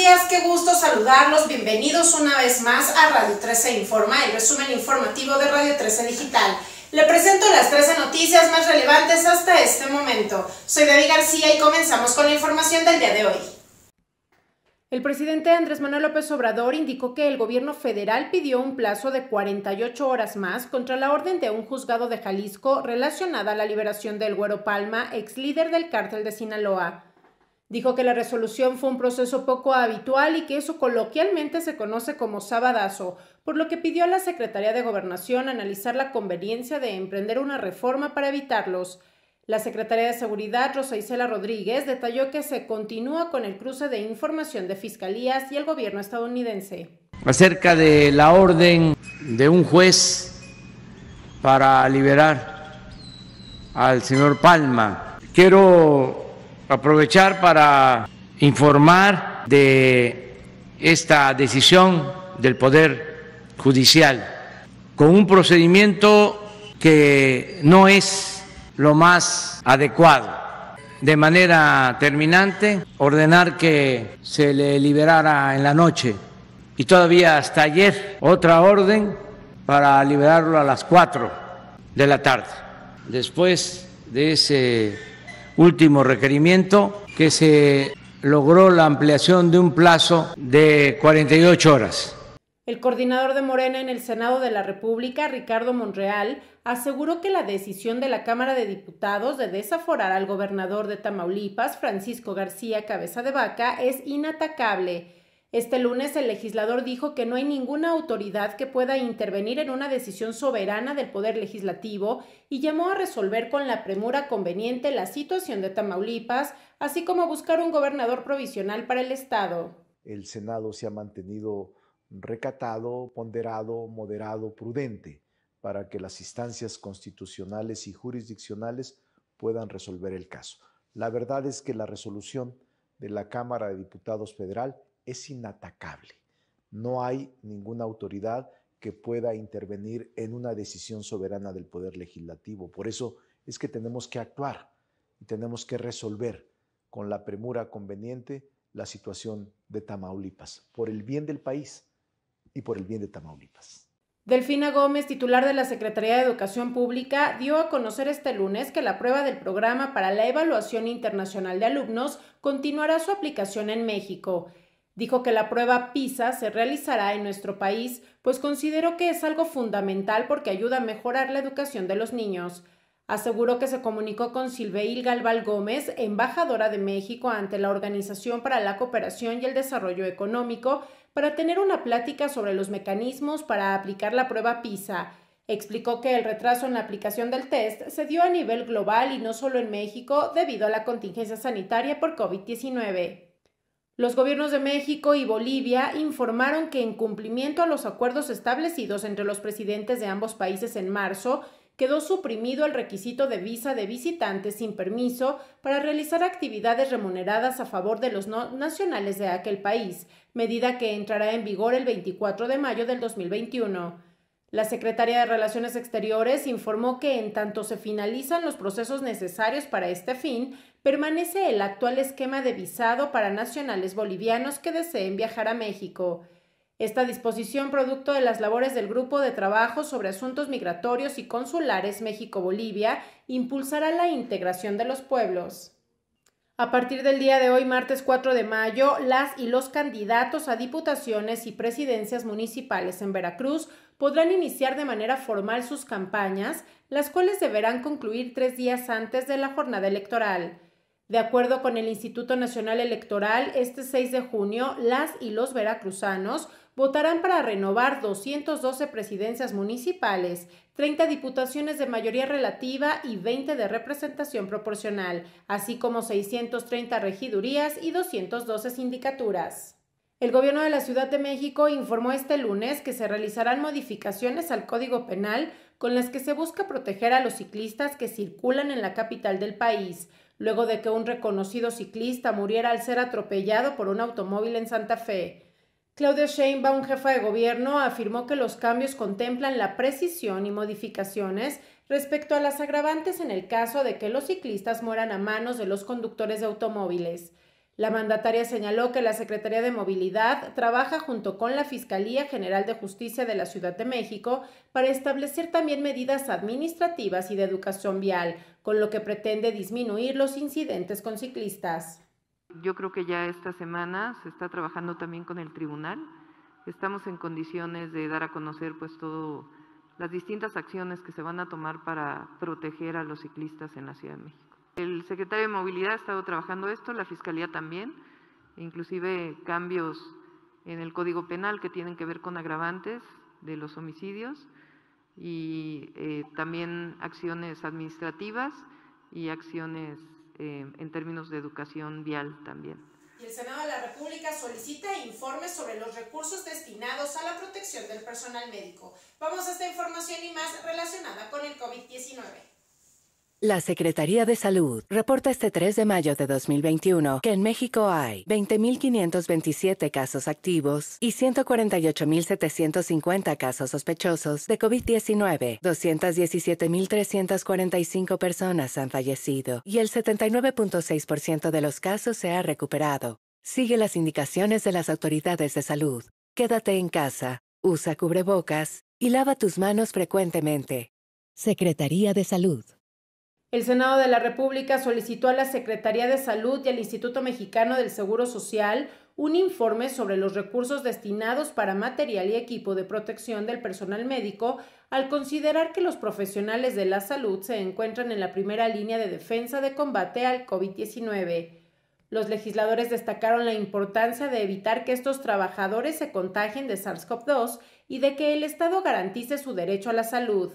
días, qué gusto saludarlos. Bienvenidos una vez más a Radio 13 Informa, el resumen informativo de Radio 13 Digital. Le presento las 13 noticias más relevantes hasta este momento. Soy David García y comenzamos con la información del día de hoy. El presidente Andrés Manuel López Obrador indicó que el gobierno federal pidió un plazo de 48 horas más contra la orden de un juzgado de Jalisco relacionada a la liberación del Güero Palma, ex líder del cártel de Sinaloa. Dijo que la resolución fue un proceso poco habitual y que eso coloquialmente se conoce como sabadazo, por lo que pidió a la Secretaría de Gobernación analizar la conveniencia de emprender una reforma para evitarlos. La Secretaría de Seguridad, Rosa Isela Rodríguez, detalló que se continúa con el cruce de información de fiscalías y el gobierno estadounidense. Acerca de la orden de un juez para liberar al señor Palma, quiero aprovechar para informar de esta decisión del Poder Judicial con un procedimiento que no es lo más adecuado. De manera terminante, ordenar que se le liberara en la noche y todavía hasta ayer otra orden para liberarlo a las 4 de la tarde. Después de ese último requerimiento, que se logró la ampliación de un plazo de 48 horas. El coordinador de Morena en el Senado de la República, Ricardo Monreal, aseguró que la decisión de la Cámara de Diputados de desaforar al gobernador de Tamaulipas, Francisco García Cabeza de Vaca, es inatacable este lunes el legislador dijo que no hay ninguna autoridad que pueda intervenir en una decisión soberana del Poder Legislativo y llamó a resolver con la premura conveniente la situación de Tamaulipas, así como buscar un gobernador provisional para el Estado. El Senado se ha mantenido recatado, ponderado, moderado, prudente, para que las instancias constitucionales y jurisdiccionales puedan resolver el caso. La verdad es que la resolución de la Cámara de Diputados Federal es inatacable. No hay ninguna autoridad que pueda intervenir en una decisión soberana del Poder Legislativo. Por eso es que tenemos que actuar y tenemos que resolver con la premura conveniente la situación de Tamaulipas, por el bien del país y por el bien de Tamaulipas. Delfina Gómez, titular de la Secretaría de Educación Pública, dio a conocer este lunes que la prueba del programa para la evaluación internacional de alumnos continuará su aplicación en México. Dijo que la prueba PISA se realizará en nuestro país, pues considero que es algo fundamental porque ayuda a mejorar la educación de los niños. Aseguró que se comunicó con Silveil Galval Gómez, embajadora de México ante la Organización para la Cooperación y el Desarrollo Económico, para tener una plática sobre los mecanismos para aplicar la prueba PISA. Explicó que el retraso en la aplicación del test se dio a nivel global y no solo en México debido a la contingencia sanitaria por COVID-19. Los gobiernos de México y Bolivia informaron que en cumplimiento a los acuerdos establecidos entre los presidentes de ambos países en marzo, quedó suprimido el requisito de visa de visitantes sin permiso para realizar actividades remuneradas a favor de los no nacionales de aquel país, medida que entrará en vigor el 24 de mayo del 2021. La secretaria de Relaciones Exteriores informó que en tanto se finalizan los procesos necesarios para este fin, permanece el actual esquema de visado para nacionales bolivianos que deseen viajar a México. Esta disposición, producto de las labores del Grupo de Trabajo sobre Asuntos Migratorios y Consulares México-Bolivia, impulsará la integración de los pueblos. A partir del día de hoy, martes 4 de mayo, las y los candidatos a diputaciones y presidencias municipales en Veracruz podrán iniciar de manera formal sus campañas, las cuales deberán concluir tres días antes de la jornada electoral. De acuerdo con el Instituto Nacional Electoral, este 6 de junio, las y los veracruzanos votarán para renovar 212 presidencias municipales, 30 diputaciones de mayoría relativa y 20 de representación proporcional, así como 630 regidurías y 212 sindicaturas. El gobierno de la Ciudad de México informó este lunes que se realizarán modificaciones al Código Penal con las que se busca proteger a los ciclistas que circulan en la capital del país luego de que un reconocido ciclista muriera al ser atropellado por un automóvil en Santa Fe. Claudia Sheinbaum, jefa de gobierno, afirmó que los cambios contemplan la precisión y modificaciones respecto a las agravantes en el caso de que los ciclistas mueran a manos de los conductores de automóviles. La mandataria señaló que la Secretaría de Movilidad trabaja junto con la Fiscalía General de Justicia de la Ciudad de México para establecer también medidas administrativas y de educación vial, con lo que pretende disminuir los incidentes con ciclistas. Yo creo que ya esta semana se está trabajando también con el tribunal. Estamos en condiciones de dar a conocer pues todo las distintas acciones que se van a tomar para proteger a los ciclistas en la Ciudad de México. El secretario de Movilidad ha estado trabajando esto, la Fiscalía también, inclusive cambios en el Código Penal que tienen que ver con agravantes de los homicidios y eh, también acciones administrativas y acciones eh, en términos de educación vial también. Y el Senado de la República solicita informes sobre los recursos destinados a la protección del personal médico. Vamos a esta información y más relacionada con el COVID-19. La Secretaría de Salud reporta este 3 de mayo de 2021 que en México hay 20.527 casos activos y 148.750 casos sospechosos de COVID-19. 217.345 personas han fallecido y el 79.6% de los casos se ha recuperado. Sigue las indicaciones de las autoridades de salud. Quédate en casa, usa cubrebocas y lava tus manos frecuentemente. Secretaría de Salud. El Senado de la República solicitó a la Secretaría de Salud y al Instituto Mexicano del Seguro Social un informe sobre los recursos destinados para material y equipo de protección del personal médico al considerar que los profesionales de la salud se encuentran en la primera línea de defensa de combate al COVID-19. Los legisladores destacaron la importancia de evitar que estos trabajadores se contagien de SARS-CoV-2 y de que el Estado garantice su derecho a la salud.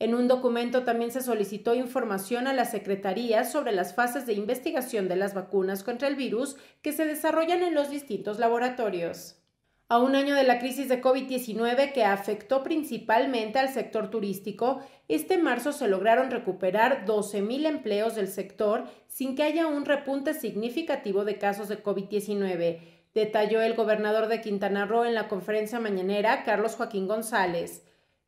En un documento también se solicitó información a la Secretaría sobre las fases de investigación de las vacunas contra el virus que se desarrollan en los distintos laboratorios. A un año de la crisis de COVID-19 que afectó principalmente al sector turístico, este marzo se lograron recuperar 12.000 empleos del sector sin que haya un repunte significativo de casos de COVID-19, detalló el gobernador de Quintana Roo en la conferencia mañanera, Carlos Joaquín González.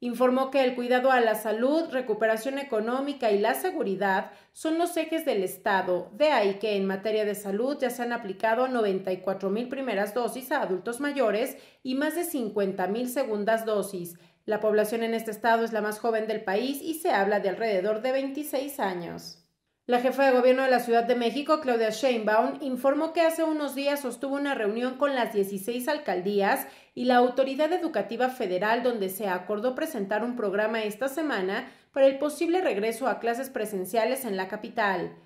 Informó que el cuidado a la salud, recuperación económica y la seguridad son los ejes del Estado, de ahí que en materia de salud ya se han aplicado 94 mil primeras dosis a adultos mayores y más de 50 mil segundas dosis. La población en este estado es la más joven del país y se habla de alrededor de 26 años. La jefa de gobierno de la Ciudad de México, Claudia Sheinbaum, informó que hace unos días sostuvo una reunión con las 16 alcaldías y la Autoridad Educativa Federal donde se acordó presentar un programa esta semana para el posible regreso a clases presenciales en la capital.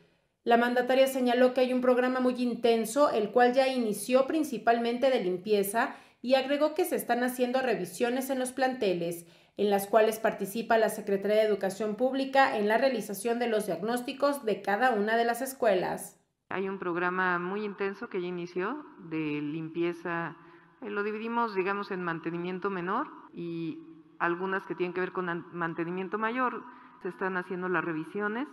La mandataria señaló que hay un programa muy intenso, el cual ya inició principalmente de limpieza, y agregó que se están haciendo revisiones en los planteles en las cuales participa la Secretaría de Educación Pública en la realización de los diagnósticos de cada una de las escuelas. Hay un programa muy intenso que ya inició de limpieza. Eh, lo dividimos, digamos, en mantenimiento menor y algunas que tienen que ver con mantenimiento mayor. Se están haciendo las revisiones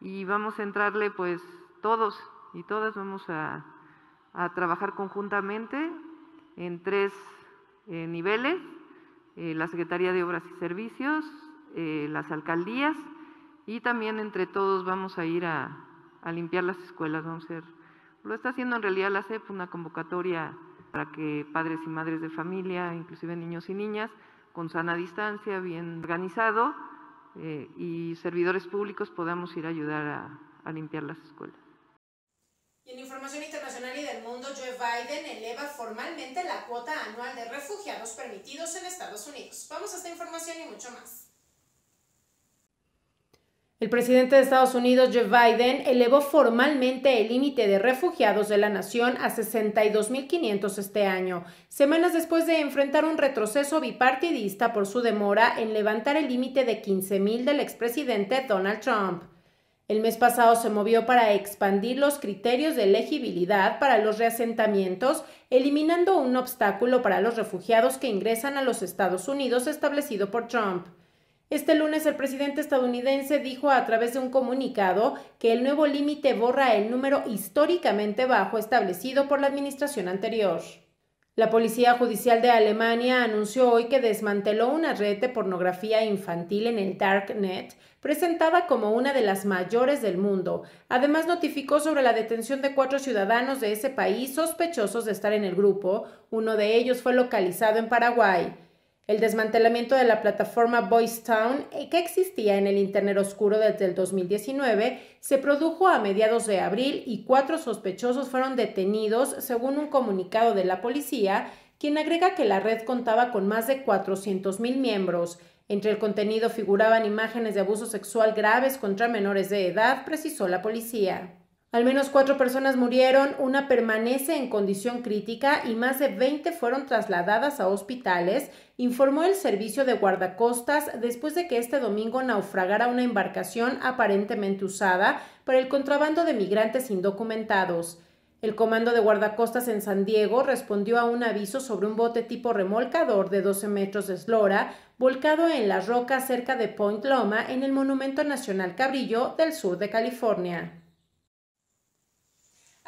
y vamos a entrarle, pues, todos y todas vamos a, trabajar conjuntamente en tres eh, niveles eh, la Secretaría de Obras y Servicios, eh, las alcaldías y también entre todos vamos a ir a, limpiar las escuelas. Vamos a lo está haciendo en realidad la CEP, una convocatoria para que padres y madres de familia, inclusive niños y niñas, con sana distancia, bien organizado, eh, y servidores públicos podamos ir a ayudar a, a limpiar las escuelas. Y en información internacional Biden eleva formalmente la cuota anual de refugiados permitidos en Estados Unidos. Vamos a esta información y mucho más. El presidente de Estados Unidos, Joe Biden, elevó formalmente el límite de refugiados de la nación a 62.500 este año, semanas después de enfrentar un retroceso bipartidista por su demora en levantar el límite de 15.000 del expresidente Donald Trump. El mes pasado se movió para expandir los criterios de elegibilidad para los reasentamientos, eliminando un obstáculo para los refugiados que ingresan a los Estados Unidos establecido por Trump. Este lunes el presidente estadounidense dijo a través de un comunicado que el nuevo límite borra el número históricamente bajo establecido por la administración anterior. La Policía Judicial de Alemania anunció hoy que desmanteló una red de pornografía infantil en el Darknet, presentada como una de las mayores del mundo. Además, notificó sobre la detención de cuatro ciudadanos de ese país sospechosos de estar en el grupo. Uno de ellos fue localizado en Paraguay el desmantelamiento de la plataforma Boystown, Town, eh, que existía en el Internet oscuro desde el 2019, se produjo a mediados de abril y cuatro sospechosos fueron detenidos, según un comunicado de la policía, quien agrega que la red contaba con más de 400.000 miembros. Entre el contenido figuraban imágenes de abuso sexual graves contra menores de edad, precisó la policía. Al menos cuatro personas murieron, una permanece en condición crítica y más de 20 fueron trasladadas a hospitales, informó el servicio de guardacostas después de que este domingo naufragara una embarcación aparentemente usada para el contrabando de migrantes indocumentados. El Comando de Guardacostas en San Diego respondió a un aviso sobre un bote tipo remolcador de 12 metros de eslora volcado en las rocas cerca de Point Loma en el Monumento Nacional Cabrillo del sur de California.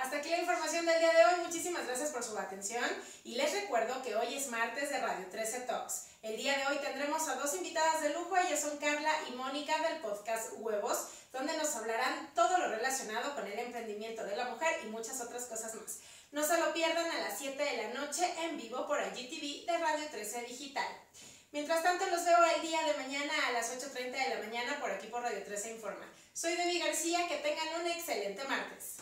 Hasta aquí la información del día de hoy. Muchísimas gracias por su atención y les recuerdo que hoy es martes de Radio 13 Talks. El día de hoy tendremos a dos invitadas de lujo. Ellas son Carla y Mónica del podcast Huevos, donde nos hablarán todo lo relacionado con el emprendimiento de la mujer y muchas otras cosas más. No se lo pierdan a las 7 de la noche en vivo por GTV de Radio 13 Digital. Mientras tanto, los veo el día de mañana a las 8.30 de la mañana por aquí por Radio 13 Informa. Soy Debbie García, que tengan un excelente martes.